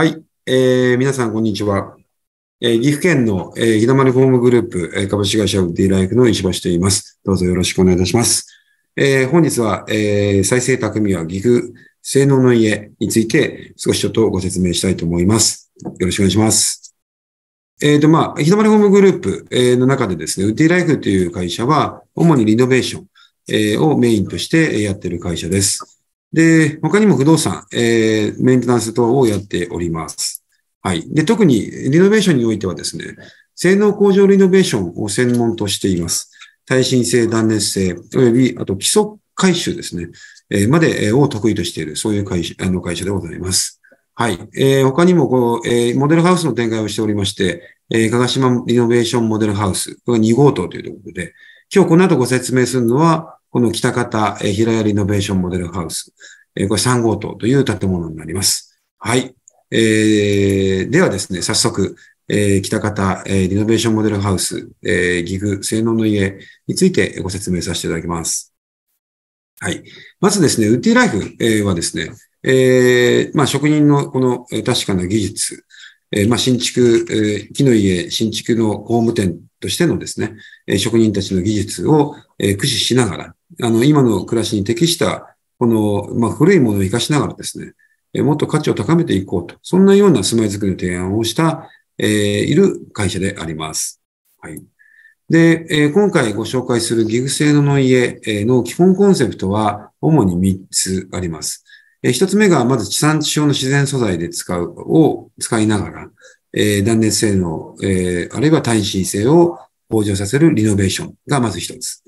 はい、えー、皆さん、こんにちは。えー、岐阜県の、えー、日の丸ホームグループ、えー、株式会社ウッディライフの石橋と言います。どうぞよろしくお願いいたします。えー、本日は、えー、再生匠は岐阜性能の家について少しちょっとご説明したいと思います。よろしくお願いします。えっ、ー、と、まあ、日の丸ホームグループ、えー、の中でですね、ウッディライフという会社は、主にリノベーション、えー、をメインとしてやっている会社です。で、他にも不動産、えー、メンテナンス等をやっております。はい。で、特にリノベーションにおいてはですね、性能向上リノベーションを専門としています。耐震性、断熱性、および、あと基礎改修ですね、えー、までを得意としている、そういう会社あの会社でございます。はい。えー、他にもこう、えー、モデルハウスの展開をしておりまして、えー、鹿児島リノベーションモデルハウス、これ2号棟というところで、今日この後ご説明するのは、この北方平屋リノベーションモデルハウス、これ3号棟という建物になります。はい。えー、ではですね、早速、えー、北方、えー、リノベーションモデルハウス、えー、ギグ、性能の家についてご説明させていただきます。はい。まずですね、ウッディライフ、えー、はですね、えー、まあ、職人のこの確かな技術、えー、まあ、新築、えー、木の家、新築の工務店としてのですね、職人たちの技術を、え駆使しながら、あの、今の暮らしに適した、この、まあ、古いものを活かしながらですね、もっと価値を高めていこうと、そんなような住まいづくりの提案をした、えー、いる会社であります。はい。で、えー、今回ご紹介するギグ性能の家の基本コンセプトは主に3つあります。えー、1つ目がまず地産地消の自然素材で使う、を使いながら、えー、断熱性能、えー、あるいは耐震性を向上させるリノベーションがまず1つ。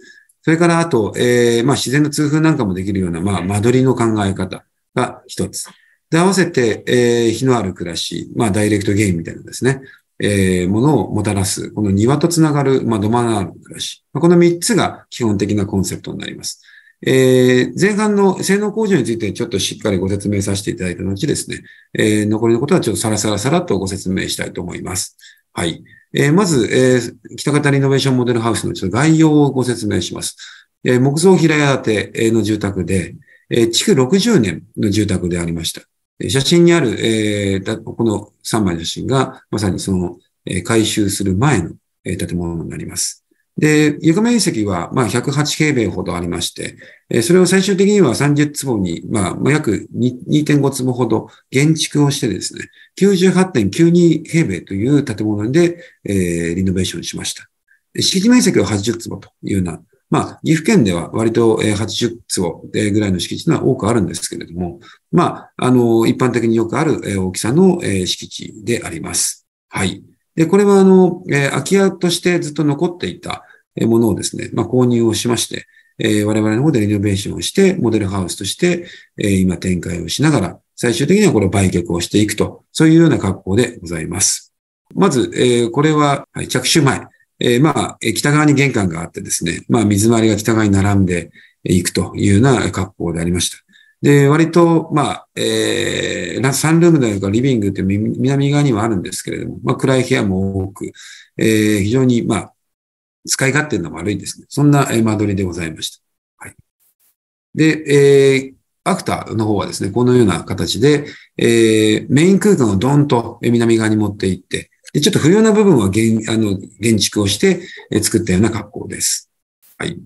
それからあと、えー、まあ、自然の痛風なんかもできるような、まあ、間取りの考え方が一つ。で、合わせて、えー、日のある暮らし、まあ、ダイレクトゲインみたいなですね、えー、ものをもたらす、この庭とつながる、まあ、土間のある暮らし。まあ、この3つが基本的なコンセプトになります。えー、前半の性能向上についてちょっとしっかりご説明させていただいた後ですね、えー、残りのことはちょっとサラサラサラとご説明したいと思います。はい。えー、まず、えー、北方リノベーションモデルハウスのちょっと概要をご説明します。えー、木造平屋建ての住宅で、えー、築60年の住宅でありました。写真にある、えー、この3枚の写真が、まさにその、えー、改修する前の、えー、建物になります。で、床面積は、まあ、108平米ほどありまして、それを最終的には30坪に、まあ、約2.5坪ほど減築をしてですね、98.92平米という建物で、えー、リノベーションしました。敷地面積は80坪というような、まあ、岐阜県では割と80坪ぐらいの敷地が多くあるんですけれども、まあ、あの、一般的によくある大きさの敷地であります。はい。で、これはあの、えー、空き家としてずっと残っていたものをですね、まあ、購入をしまして、えー、我々の方でリノベーションをして、モデルハウスとして、えー、今展開をしながら、最終的にはこれを売却をしていくと、そういうような格好でございます。まず、えー、これは、はい、着手前、えまあ、北側に玄関があってですね、まあ、水回りが北側に並んでいくというような格好でありました。で、割と、まあ、えー、サンルームあるかリビングって南側にはあるんですけれども、まあ、暗い部屋も多く、えー、非常に、まあ、使い勝手の悪いですね。そんな間取りでございました。はい。で、えー、アクターの方はですね、このような形で、えー、メイン空間をドンと南側に持っていって、でちょっと不要な部分はあの建築をして作ったような格好です。はい。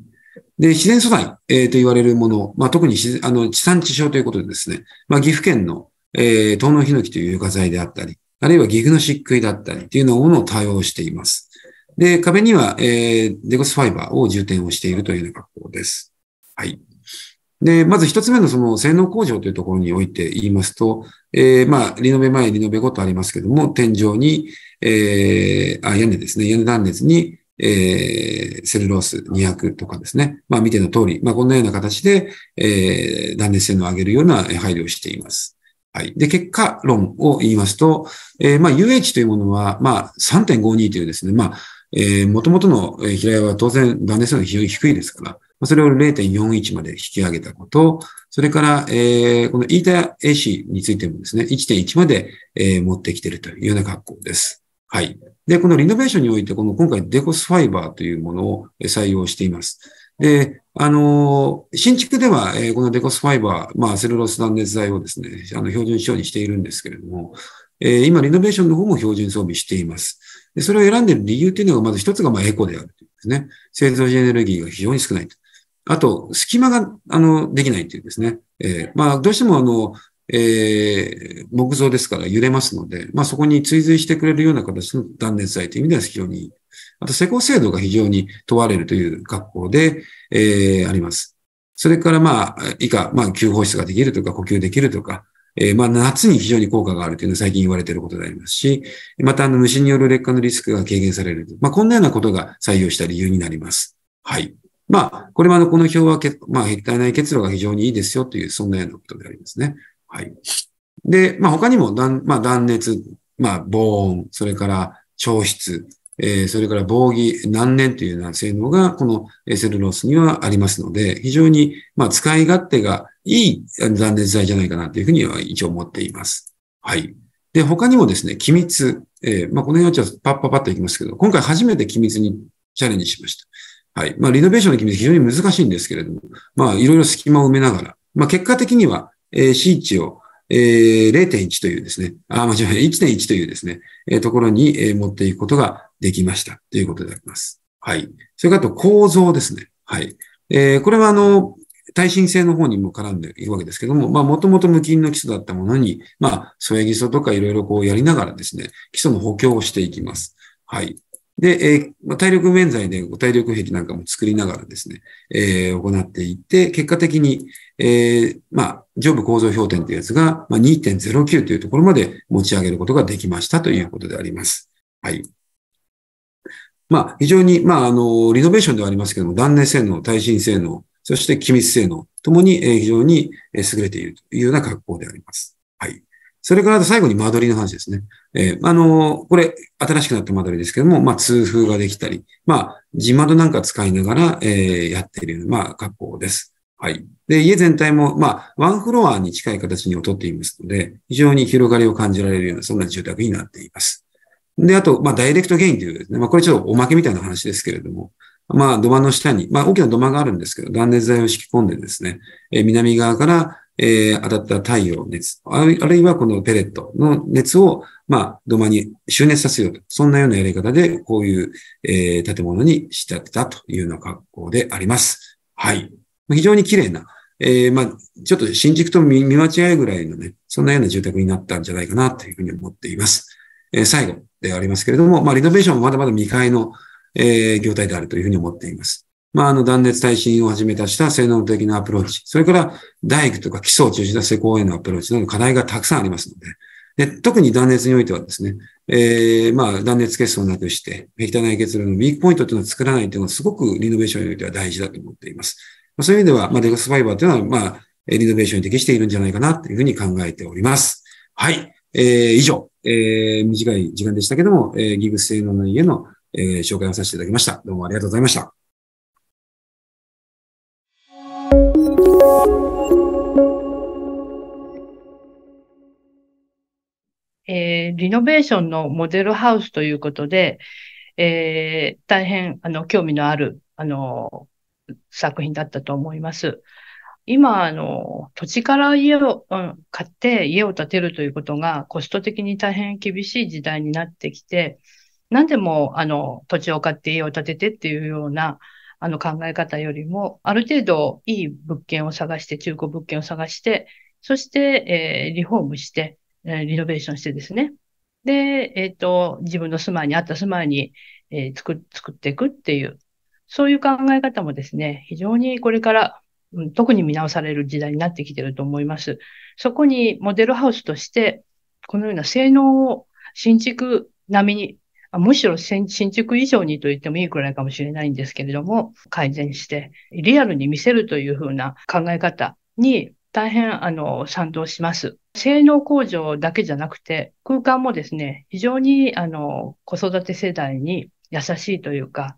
で、自然素材、えー、と言われるもの、まあ、特にあの地産地消ということでですね、まあ、岐阜県の、えー、東能ヒノキという床材であったり、あるいは岐阜の漆喰だったりというのを対応しています。で、壁には、えー、デコスファイバーを充填をしているというような格好です。はい。で、まず一つ目のその性能向上というところにおいて言いますと、えー、まあ、リノベ前、リノベ後とありますけども、天井に、えー、あ、屋根ですね、屋根断熱に、えー、セルロース200とかですね。まあ見ての通り、まあこんなような形で、えー、断熱性能を上げるような配慮をしています。はい。で、結果論を言いますと、えー、まあ UH というものは、まあ3.52というですね、まあ、えー、元々の平屋は当然断熱性能が非常に低いですから、それを0.41まで引き上げたこと、それから、えー、この ETAC についてもですね、1.1まで、えー、持ってきているというような格好です。はい。で、このリノベーションにおいて、この今回デコスファイバーというものを採用しています。で、あの、新築では、えこのデコスファイバー、まあ、セルロス断熱材をですね、あの、標準仕様にしているんですけれども、え今、リノベーションの方も標準装備しています。で、それを選んでいる理由っていうのが、まず一つが、まあ、エコであるというですね。製造時エネルギーが非常に少ないと。あと、隙間が、あの、できないというですね。えー、まあ、どうしても、あの、えー、木造ですから揺れますので、まあ、そこに追随してくれるような形の断熱材という意味では非常にいい。あと、施工精度が非常に問われるという格好で、えー、あります。それから、まあ、以下、まあ、急放出ができるとか、呼吸できるとか、えー、まあ、夏に非常に効果があるというのは最近言われていることでありますし、また、あの、虫による劣化のリスクが軽減される。まあ、こんなようなことが採用した理由になります。はい。まあ、これは、あの、この表は、まあ、体内結露が非常にいいですよという、そんなようなことでありますね。はい。で、まあ、他にも断、まあ、断熱、まあ、防音、それから調湿、えー、それから防儀、難燃というような性能が、このセルロースにはありますので、非常に、まあ、使い勝手がいい断熱材じゃないかなというふうには一応思っています。はい。で、他にもですね、機密。えー、まあ、この辺はちょっとパッパパッといきますけど、今回初めて機密にチャレンジしました。はい。まあ、リノベーションの機密非常に難しいんですけれども、まあ、いろいろ隙間を埋めながら、まあ、結果的には、えー、チ値を、えー、0.1というですね、あ、間違えない、1.1というですね、えー、ところに、えー、持っていくことができましたということであります。はい。それからあと構造ですね。はい。えー、これはあの、耐震性の方にも絡んでいるわけですけども、まあ、もともと無菌の基礎だったものに、まあ、添え基礎とかいろいろこうやりながらですね、基礎の補強をしていきます。はい。で、えー、ま体力免罪で体力兵器なんかも作りながらですね、えー、行っていって、結果的に、えー、まあ、上部構造評点というやつが、まあ、2.09というところまで持ち上げることができましたということであります。はい。まあ、非常に、まあ、あの、リノベーションではありますけども、断熱性能、耐震性能、そして機密性能、ともに、え非常に優れているというような格好であります。それから最後に間取りの話ですね。えー、あのー、これ、新しくなった間取りですけども、まあ、通風ができたり、まあ、地窓なんか使いながら、えー、やっているような、まあ、格好です。はい。で、家全体も、まあ、ワンフロアに近い形に劣っていますので、非常に広がりを感じられるような、そんな住宅になっています。で、あと、まあ、ダイレクトゲインというですね、まあ、これちょっとおまけみたいな話ですけれども、まあ、土間の下に、まあ、大きな土間があるんですけど、断熱材を敷き込んでですね、え南側から、えー、当たった太陽熱、あるいはこのペレットの熱を、まあ、土間に収熱させようと。そんなようなやり方で、こういう、えー、建物に仕立てたというような格好であります。はい。非常に綺麗な、えー、まあ、ちょっと新宿と見間違えぐらいのね、そんなような住宅になったんじゃないかなというふうに思っています。えー、最後でありますけれども、まあ、リノベーションもまだまだ未開の、えー、業態であるというふうに思っています。まあ、あの、断熱耐震をはじめとした性能的なアプローチ、それから大工とか基礎を中心とした施工へのアプローチなど課題がたくさんありますので、で特に断熱においてはですね、えー、まあ、断熱結をなくして、壁体内結露のウィークポイントというのを作らないというのはすごくリノベーションにおいては大事だと思っています。まあ、そういう意味では、まあ、グスファイバーというのは、まあ、リノベーションに適しているんじゃないかなというふうに考えております。はい。えー、以上、えー、短い時間でしたけども、えー、ギグ性能の家の、えー、紹介をさせていただきました。どうもありがとうございました。えー、リノベーションのモデルハウスということで、えー、大変あの興味のあるあの作品だったと思います。今、あの、土地から家を、うん、買って家を建てるということがコスト的に大変厳しい時代になってきて、何でも、あの、土地を買って家を建ててっていうような、あの考え方よりも、ある程度いい物件を探して、中古物件を探して、そして、えー、リフォームして、えリノベーションしてですね。で、えっ、ー、と、自分の住まいに合った住まいに、えー、作作っていくっていう、そういう考え方もですね、非常にこれから、うん、特に見直される時代になってきてると思います。そこにモデルハウスとして、このような性能を新築並みにむしろ新築以上にと言ってもいいくらいかもしれないんですけれども、改善して、リアルに見せるというふうな考え方に大変あの賛同します。性能向上だけじゃなくて、空間もですね、非常にあの子育て世代に優しいというか、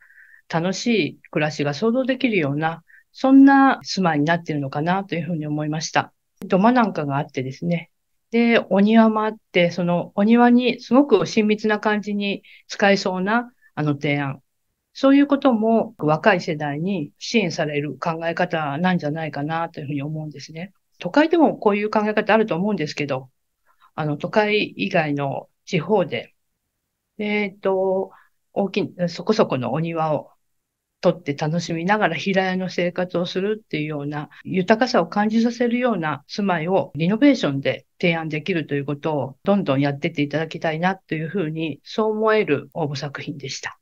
楽しい暮らしが想像できるような、そんな住まいになっているのかなというふうに思いました。土間なんかがあってですね、で、お庭もあって、そのお庭にすごく親密な感じに使えそうなあの提案。そういうことも若い世代に支援される考え方なんじゃないかなというふうに思うんですね。都会でもこういう考え方あると思うんですけど、あの都会以外の地方で、えっ、ー、と、大きい、そこそこのお庭を取って楽しみながら平屋の生活をするっていうような豊かさを感じさせるような住まいをリノベーションで提案できるということをどんどんやってっていただきたいなというふうにそう思える応募作品でした。